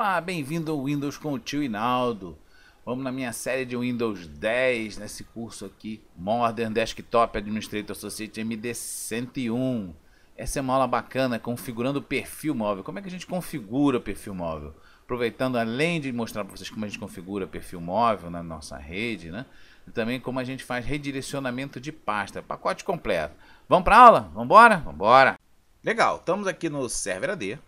Olá, bem-vindo ao Windows com o tio Inaldo. Vamos na minha série de Windows 10, nesse curso aqui, Modern Desktop Administrator Society MD101. Essa é uma aula bacana, configurando o perfil móvel. Como é que a gente configura o perfil móvel? Aproveitando, além de mostrar para vocês como a gente configura perfil móvel na nossa rede, né? E também como a gente faz redirecionamento de pasta, pacote completo. Vamos para aula? Vamos embora? Vamos embora! Legal, estamos aqui no Server AD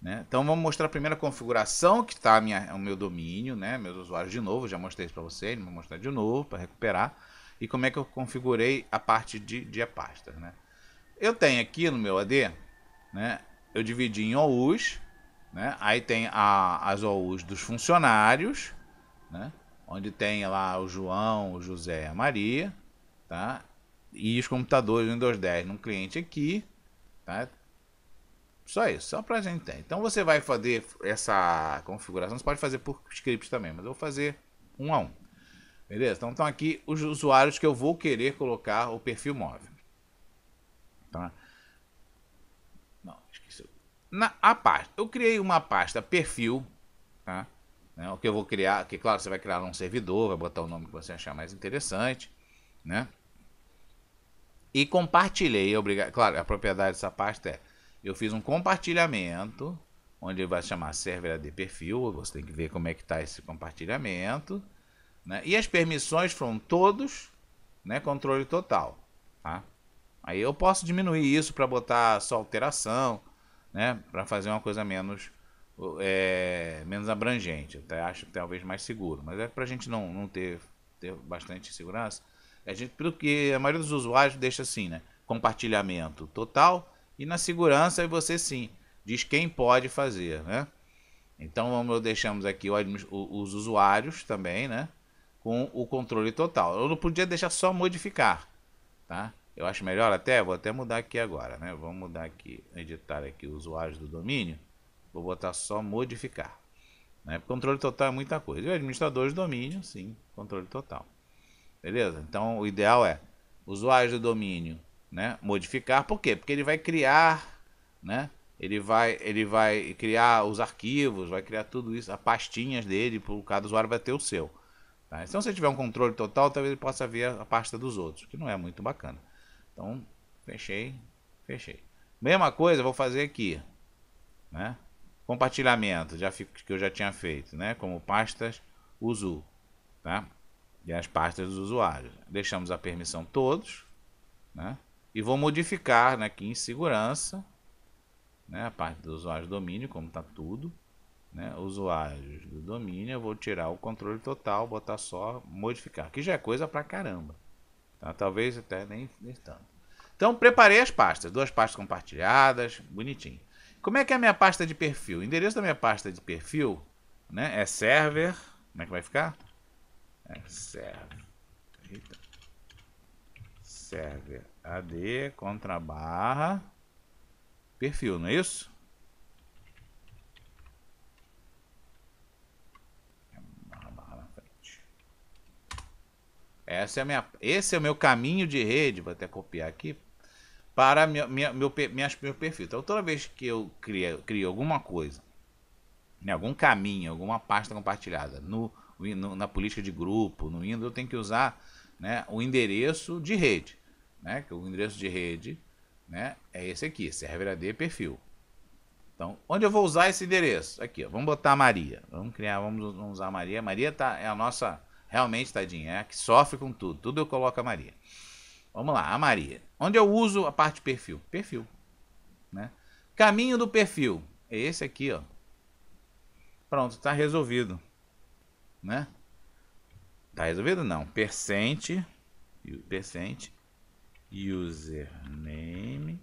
né? Então vamos mostrar a primeira configuração que está é o meu domínio, né? meus usuários de novo, já mostrei isso para vocês, vou mostrar de novo para recuperar. E como é que eu configurei a parte de, de pastas. Né? Eu tenho aqui no meu AD, né? eu dividi em OUs, né? aí tem a, as OUs dos funcionários, né? onde tem lá o João, o José e a Maria, tá? e os computadores Windows 10 num cliente aqui, tá? Só isso, só pra gente ter. Então você vai fazer essa configuração, você pode fazer por script também, mas eu vou fazer um a um. Beleza? Então estão aqui os usuários que eu vou querer colocar o perfil móvel. Tá? Não, esqueci. Na a pasta, eu criei uma pasta perfil, tá? Né? O que eu vou criar, que claro, você vai criar um servidor, vai botar o nome que você achar mais interessante, né? E compartilhei, obrigado. Claro, a propriedade dessa pasta é eu fiz um compartilhamento, onde vai chamar server de perfil, você tem que ver como é que está esse compartilhamento, né? E as permissões foram todos, né, controle total, tá? Aí eu posso diminuir isso para botar só alteração, né, para fazer uma coisa menos é, menos abrangente, até acho talvez mais seguro, mas é para a gente não, não ter, ter bastante segurança, a gente, porque a maioria dos usuários deixa assim, né, compartilhamento total, e na segurança você sim diz quem pode fazer, né? Então vamos deixamos aqui os usuários também, né? Com o controle total. Eu não podia deixar só modificar, tá? Eu acho melhor até, vou até mudar aqui agora, né? Vamos mudar aqui, editar aqui usuários do domínio. Vou botar só modificar. Né? Controle total é muita coisa. E administrador do domínio, sim, controle total. Beleza? Então o ideal é usuários do domínio né, modificar. Por quê? Porque ele vai criar, né, ele vai, ele vai criar os arquivos, vai criar tudo isso, as pastinhas dele, por cada usuário vai ter o seu. Tá? Então, se tiver um controle total, talvez ele possa ver a pasta dos outros, que não é muito bacana. Então, fechei, fechei. Mesma coisa, vou fazer aqui, né? Compartilhamento, já fico, que eu já tinha feito, né? Como pastas uso, tá? E as pastas dos usuários. Deixamos a permissão todos, né? E vou modificar né, aqui em segurança né, a parte do usuário do domínio, como está tudo. Né, usuários do domínio, eu vou tirar o controle total, botar só modificar, que já é coisa pra caramba. Tá? Talvez até nem, nem tanto. Então, preparei as pastas, duas pastas compartilhadas, bonitinho. Como é que é a minha pasta de perfil? O endereço da minha pasta de perfil né, é server, como é que vai ficar? É server. Eita. Server AD contra barra perfil, não é isso? Essa é a minha, esse é o meu caminho de rede, vou até copiar aqui, para minha, minha, meu, minha, meu perfil. Então toda vez que eu crio, crio alguma coisa, né, algum caminho, alguma pasta compartilhada no, no, na política de grupo, no Windows, eu tenho que usar né, o endereço de rede né, que o endereço de rede né, é esse aqui, server AD perfil. Então, onde eu vou usar esse endereço? Aqui, ó, vamos botar a Maria. Vamos criar, vamos, vamos usar a Maria. Maria tá, é a nossa, realmente, tadinha, é a que sofre com tudo. Tudo eu coloco a Maria. Vamos lá, a Maria. Onde eu uso a parte perfil? Perfil. Né? Caminho do perfil. É esse aqui, ó. Pronto, está resolvido. Né? Tá resolvido não. Percente. Percente username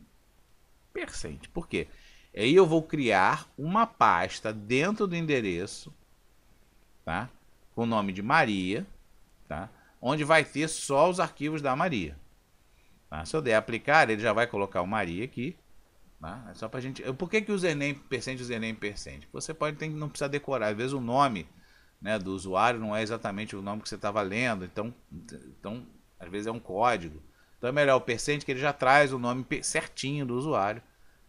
percent Por quê? Aí eu vou criar uma pasta dentro do endereço, tá? Com o nome de Maria, tá? Onde vai ter só os arquivos da Maria. Tá? Se eu der aplicar, ele já vai colocar o Maria aqui. Tá? É só pra gente... Por que, que o username percent username percent Você pode ter, não precisa decorar. Às vezes o nome né, do usuário não é exatamente o nome que você estava lendo. Então, então, às vezes é um código. Então é melhor o percente que ele já traz o nome certinho do usuário,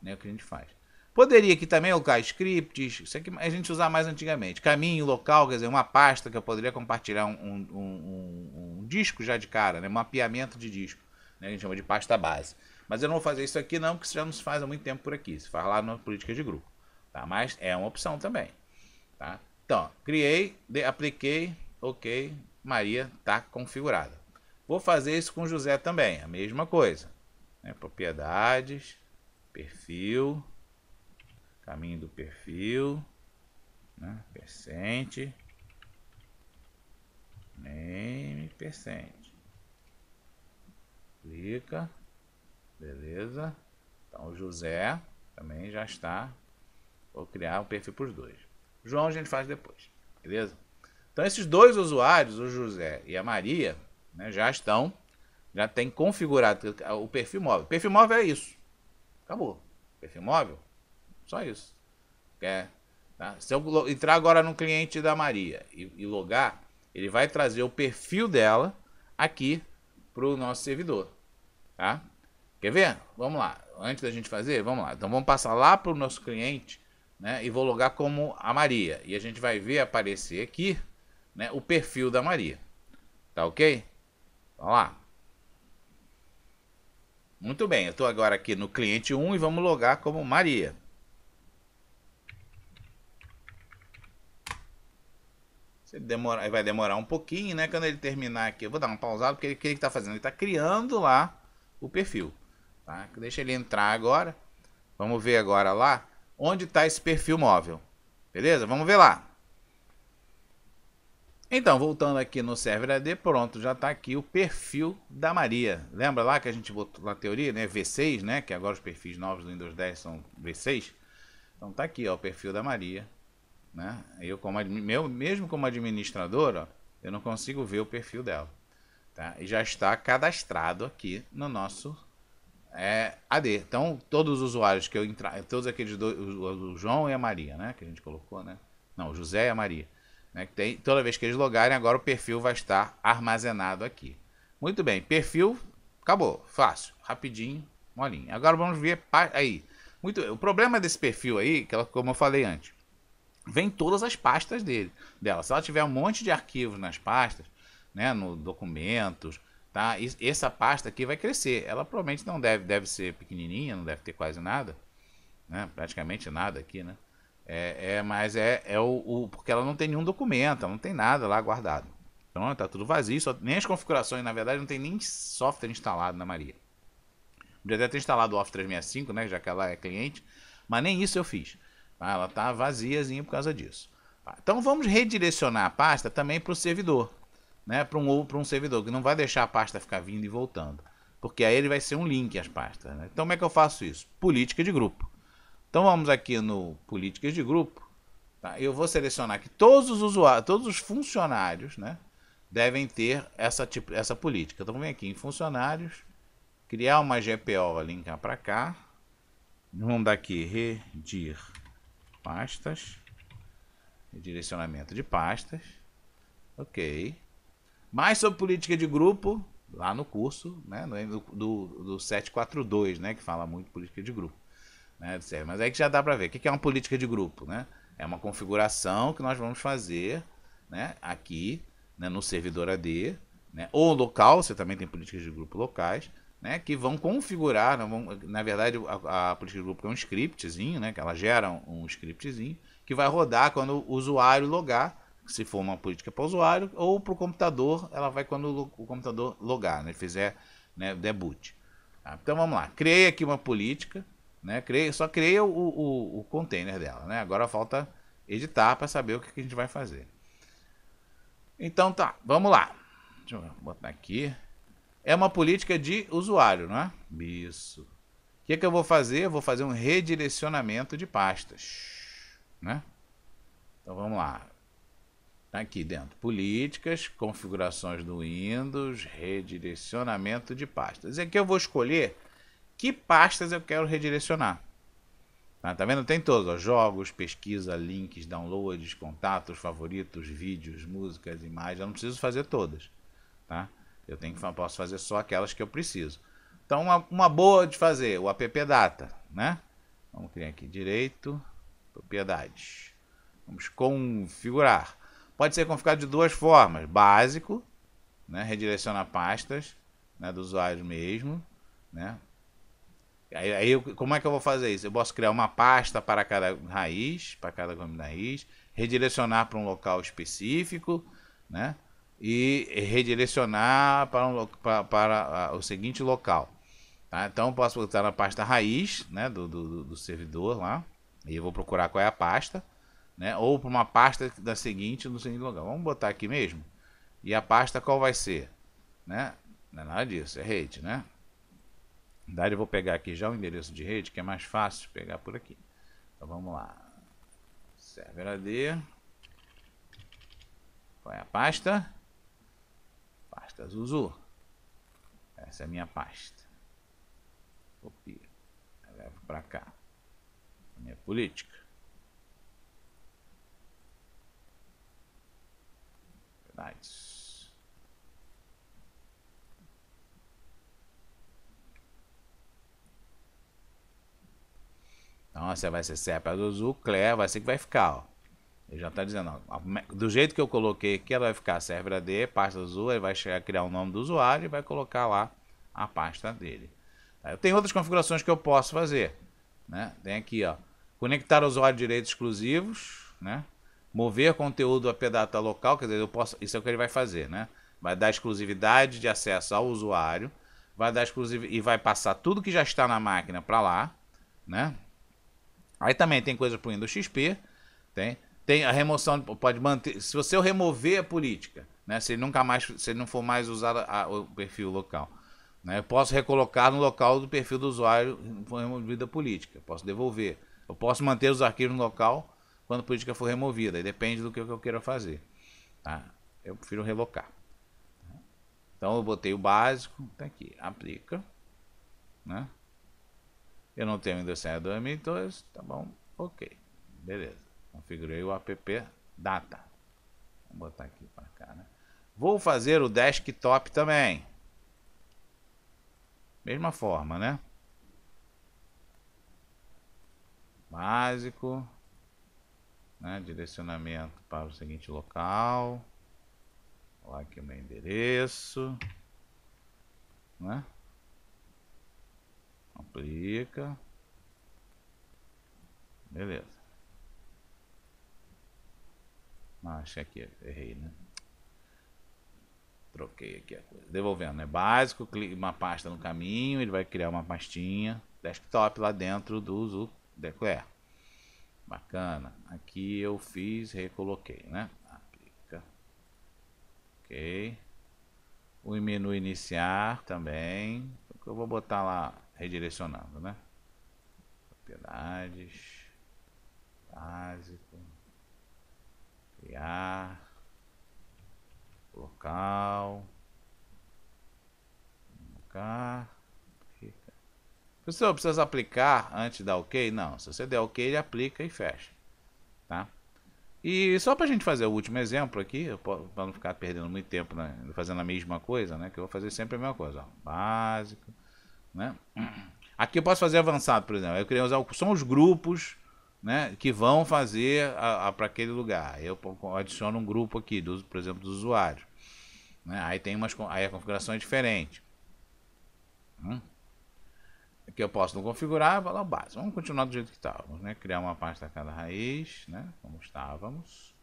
né, o que a gente faz. Poderia aqui também colocar scripts, isso aqui é a gente usava mais antigamente. Caminho, local, quer dizer, uma pasta que eu poderia compartilhar um, um, um, um disco já de cara, né? mapeamento de disco, né? a gente chama de pasta base. Mas eu não vou fazer isso aqui não, porque isso já não se faz há muito tempo por aqui, se faz lá na política de grupo. Tá? Mas é uma opção também. Tá? Então, criei, apliquei, ok, Maria está configurada. Vou fazer isso com José também, a mesma coisa. Né? Propriedades, perfil, caminho do perfil, né? percente, name, percente. Clica, beleza. Então o José também já está. Vou criar um perfil para os dois. João a gente faz depois, beleza? Então esses dois usuários, o José e a Maria, né? Já estão, já tem configurado o perfil móvel. Perfil móvel é isso. Acabou. Perfil móvel, só isso. É, tá? Se eu entrar agora no cliente da Maria e, e logar, ele vai trazer o perfil dela aqui para o nosso servidor. Tá? Quer ver? Vamos lá. Antes da gente fazer, vamos lá. Então vamos passar lá para o nosso cliente né, e vou logar como a Maria. E a gente vai ver aparecer aqui né, o perfil da Maria. Tá ok? Vamos lá. Muito bem, eu estou agora aqui no cliente 1 e vamos logar como Maria. Se demora, vai demorar um pouquinho, né? Quando ele terminar aqui, eu vou dar uma pausada, porque ele, o que ele está fazendo? Ele está criando lá o perfil. Tá? Deixa ele entrar agora. Vamos ver agora lá onde está esse perfil móvel. Beleza? Vamos ver lá. Então, voltando aqui no server AD, pronto, já está aqui o perfil da Maria. Lembra lá que a gente botou na teoria, né? V6, né? Que agora os perfis novos do Windows 10 são V6. Então tá aqui, ó, o perfil da Maria. Né? Eu, como, meu, mesmo como administradora, eu não consigo ver o perfil dela. Tá? E já está cadastrado aqui no nosso é, AD. Então, todos os usuários que eu entrar, todos aqueles dois, o, o João e a Maria, né? Que a gente colocou, né? Não, o José e a Maria né? Tem, toda vez que eles logarem, agora o perfil vai estar armazenado aqui. Muito bem, perfil, acabou, fácil, rapidinho, molinho. Agora vamos ver aí. Muito, o problema desse perfil aí, que ela, como eu falei antes, vem todas as pastas dele, dela. Se ela tiver um monte de arquivos nas pastas, né, no documentos, tá? E essa pasta aqui vai crescer. Ela provavelmente não deve, deve ser pequenininha, não deve ter quase nada, né? Praticamente nada aqui, né? É, é mas é, é o, o, Porque ela não tem nenhum documento, não tem nada lá guardado. Então tá tudo vazio, só, nem as configurações, na verdade, não tem nem software instalado na Maria. Podia até ter instalado o Office 365, né? Já que ela é cliente, mas nem isso eu fiz. Ah, ela tá vaziazinha por causa disso. Ah, então vamos redirecionar a pasta também para o servidor. Né, para um, para um servidor, que não vai deixar a pasta ficar vindo e voltando porque aí ele vai ser um link as pastas. Né? Então, como é que eu faço isso? Política de grupo. Então vamos aqui no políticas de grupo. Tá? Eu vou selecionar que todos os usuários, todos os funcionários, né, devem ter essa tipo, essa política. Então vem aqui em funcionários, criar uma GPO, linkar para cá. Vamos dar aqui redir pastas, redirecionamento de pastas. OK. Mais sobre política de grupo, lá no curso né, do, do, do 742, né, que fala muito política de grupo. Né, mas aí que já dá para ver. O que é uma política de grupo? Né? É uma configuração que nós vamos fazer né, aqui né, no servidor AD, né, ou local, você também tem políticas de grupo locais, né, que vão configurar, né, vão, na verdade, a, a, política de grupo é um scriptzinho, né, que ela gera um, um scriptzinho, que vai rodar quando o usuário logar, se for uma política para o usuário, ou para o computador, ela vai quando o, o computador logar, né, fizer né, debut. Tá? Então vamos lá, criei aqui uma política, né? Criei, só criei o, o, o container dela, né? Agora falta editar para saber o que, que a gente vai fazer. Então tá, vamos lá. Deixa eu botar aqui. É uma política de usuário, não é? Isso. O que, é que eu vou fazer? Eu vou fazer um redirecionamento de pastas, né? Então vamos lá. Tá aqui dentro, políticas, configurações do Windows, redirecionamento de pastas. E aqui eu vou escolher que pastas eu quero redirecionar. Ah, tá vendo? Tem todos, ó, jogos, pesquisa, links, downloads, contatos, favoritos, vídeos, músicas, imagens. Eu não preciso fazer todas, tá? Eu tenho que, posso fazer só aquelas que eu preciso. Então, uma, uma boa de fazer, o app data, né? Vamos criar aqui direito, propriedades. Vamos configurar. Pode ser configurado de duas formas. Básico, né? redirecionar pastas né? do usuário mesmo, né? Aí, aí, como é que eu vou fazer isso? Eu posso criar uma pasta para cada raiz, para cada grama da raiz, redirecionar para um local específico, né? E redirecionar para, um, para, para ah, o seguinte local. Tá? Então, posso botar na pasta raiz né, do, do, do servidor lá. E eu vou procurar qual é a pasta. Né? Ou para uma pasta da seguinte, no seguinte lugar. Vamos botar aqui mesmo. E a pasta qual vai ser? Né? Não é nada disso, é rede, né? Daí eu vou pegar aqui já o endereço de rede, que é mais fácil pegar por aqui. Então vamos lá. Server AD. Qual é a pasta? Pasta Zuzu. Essa é a minha pasta. Copio. Levo para cá. minha política. Nice. Então você vai ser CEP azul, Clé, vai ser que vai ficar, ó. Ele já está dizendo, ó, do jeito que eu coloquei aqui, ela vai ficar server D, pasta azul, ele vai chegar, criar o nome do usuário e vai colocar lá a pasta dele. Tá, eu tenho outras configurações que eu posso fazer, né? Tem aqui, ó, conectar usuário direitos exclusivos, né? Mover conteúdo a pedata local, quer dizer, eu posso, isso é o que ele vai fazer, né? Vai dar exclusividade de acesso ao usuário, vai dar exclusividade e vai passar tudo que já está na máquina para lá, né? Aí também tem coisa pro Windows XP, tem. Tem a remoção, pode manter. Se você remover a política, né? Se ele nunca mais, se não for mais usar a, o perfil local. Né? Eu posso recolocar no local do perfil do usuário foi removida a política. Posso devolver. Eu posso manter os arquivos no local quando a política for removida. Aí depende do que eu queira fazer. Tá? Eu prefiro relocar. Então eu botei o básico, tá aqui, aplica, né? Eu não tenho Windows Server 2002, tá bom, ok, beleza. Configurei o app data. Vou botar aqui para cá, né? Vou fazer o desktop também. Mesma forma, né? Básico. Né? Direcionamento para o seguinte local. Olha aqui o meu endereço. Né? Duplica. Beleza. Ah, acho aqui, errei, né? Troquei aqui a coisa. Devolvendo, é básico, uma pasta no caminho, ele vai criar uma pastinha desktop lá dentro do uso declare. É. Bacana. Aqui eu fiz, recoloquei, né? Aplica. Ok. O menu iniciar também. Eu vou botar lá redirecionando, né? Propriedades, básico, criar, local, colocar, fica. Professor, precisa aplicar antes da OK? Não, se você der OK, ele aplica e fecha, tá? E só para a gente fazer o último exemplo aqui, para não ficar perdendo muito tempo né, fazendo a mesma coisa, né? Que eu vou fazer sempre a mesma coisa. Ó. Básico, né? Aqui eu posso fazer avançado, por exemplo. Eu queria usar são os grupos né, que vão fazer para aquele lugar. Eu adiciono um grupo aqui, do, por exemplo, dos usuários. Né? Aí tem umas aí a configuração é diferente. Hum? Aqui eu posso não configurar, vou lá base. Vamos continuar do jeito que estávamos, né? Criar uma pasta cada raiz, né? Como estávamos.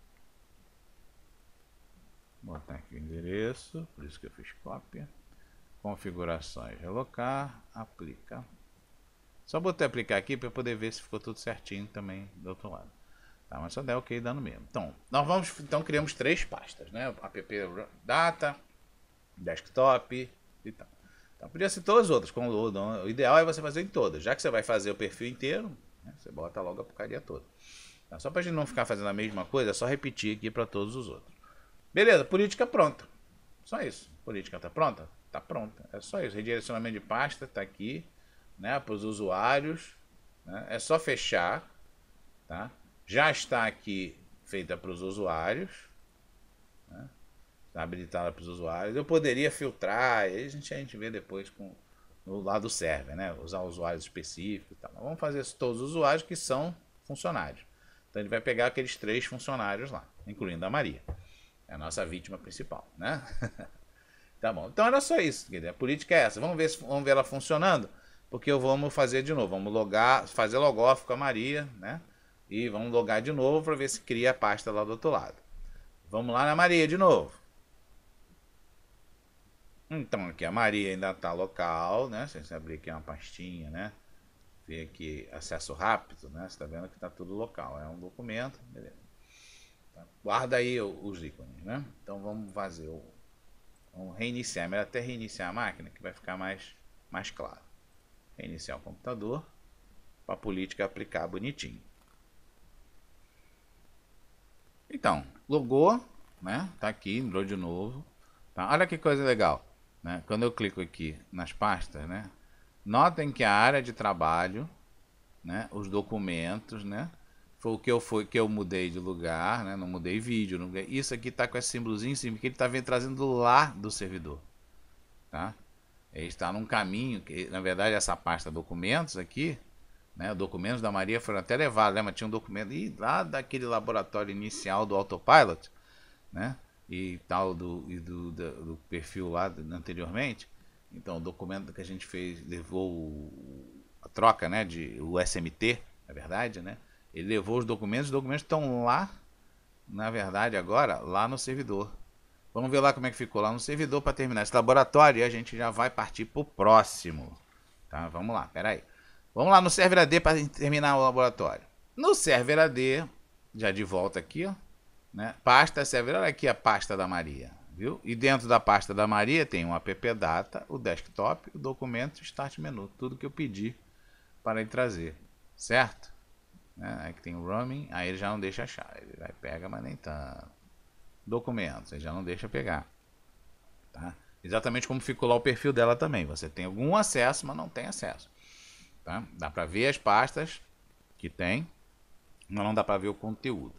Botar aqui o endereço, por isso que eu fiz cópia configurações, relocar, aplica. Só botei aplicar aqui para poder ver se ficou tudo certinho também do outro lado. Tá, mas só der ok dando mesmo. Então, nós vamos, então criamos três pastas, né? App data, desktop e tal. Então, podia ser todas as outras, com o, o ideal é você fazer em todas, já que você vai fazer o perfil inteiro, né? você bota logo a porcaria toda. Tá, só para a gente não ficar fazendo a mesma coisa, é só repetir aqui para todos os outros. Beleza, política pronta. Só isso. Política está pronta? Tá pronta. É só isso. Redirecionamento de pasta tá aqui, né? Para os usuários. Né? É só fechar, tá? Já está aqui feita para os usuários. Né? Tá habilitada para os usuários. Eu poderia filtrar, aí a gente, a gente vê depois com, no lado server, né? Usar usuários específicos tá? Vamos fazer todos os usuários que são funcionários. Então ele vai pegar aqueles três funcionários lá, incluindo a Maria. É a nossa vítima principal, né? Tá bom. Então era só isso, querida. A política é essa. Vamos ver, se, vamos ver ela funcionando, porque eu vamos fazer de novo. Vamos logar, fazer logófico com a Maria, né? E vamos logar de novo para ver se cria a pasta lá do outro lado. Vamos lá na Maria de novo. Então aqui a Maria ainda está local, né? Se você abrir aqui uma pastinha, né? Ver aqui acesso rápido, né? Você está vendo que está tudo local. É um documento, beleza. Tá. Guarda aí os ícones, né? Então vamos fazer o Vamos reiniciar, é melhor até reiniciar a máquina que vai ficar mais, mais claro. Reiniciar o computador para a política aplicar bonitinho. Então, logou, né? Tá aqui, entrou de novo. Tá? Olha que coisa legal, né? Quando eu clico aqui nas pastas, né? Notem que a área de trabalho, né? Os documentos, né? foi o que eu foi que eu mudei de lugar, né? Não mudei vídeo, não... isso aqui tá com esse símbolozinho em cima que ele tá vendo trazendo lá do servidor, tá? Ele está num caminho que, na verdade, essa pasta documentos aqui, né? Documentos da Maria foram até levados, né? Mas Tinha um documento e lá daquele laboratório inicial do autopilot, né? E tal do e do, do, do perfil lá anteriormente. Então, o documento que a gente fez levou a troca, né? De o SMT, na verdade, né? Ele levou os documentos, os documentos estão lá, na verdade, agora, lá no servidor. Vamos ver lá como é que ficou lá no servidor para terminar esse laboratório e a gente já vai partir para o próximo. Tá, vamos lá, peraí. Vamos lá no server AD para terminar o laboratório. No server AD, já de volta aqui, ó, né? Pasta server, olha aqui a pasta da Maria, viu? E dentro da pasta da Maria tem o app data, o desktop, o documento, o start menu, tudo que eu pedi para ele trazer, certo? Né? Aí que tem o roaming, aí ele já não deixa achar. Ele vai pega, mas nem tanto. Documentos, ele já não deixa pegar. Tá? Exatamente como ficou lá o perfil dela também. Você tem algum acesso, mas não tem acesso. Tá? Dá para ver as pastas que tem, mas não dá para ver o conteúdo.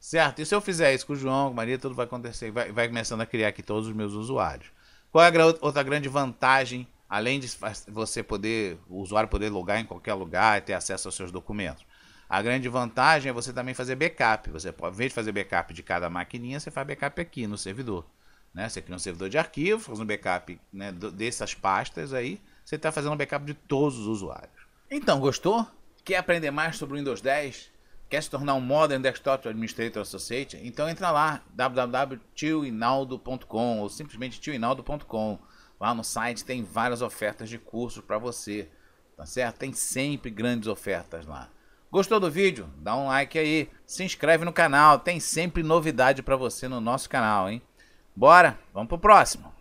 Certo? E se eu fizer isso com o João, com a Maria, tudo vai acontecer. Vai, vai começando a criar aqui todos os meus usuários. Qual é a outra grande vantagem, além de você poder, o usuário poder logar em qualquer lugar e ter acesso aos seus documentos? A grande vantagem é você também fazer backup. Você pode, ao invés de fazer backup de cada maquininha, você faz backup aqui no servidor. Né? Você cria um servidor de arquivo, faz um backup né, dessas pastas aí. Você está fazendo um backup de todos os usuários. Então, gostou? Quer aprender mais sobre o Windows 10? Quer se tornar um Modern Desktop Administrator Associate? Então entra lá, www.tioinaldo.com ou simplesmente tioinaldo.com. Lá no site tem várias ofertas de cursos para você, tá certo? Tem sempre grandes ofertas lá. Gostou do vídeo? Dá um like aí, se inscreve no canal, tem sempre novidade para você no nosso canal, hein? Bora, vamos pro próximo.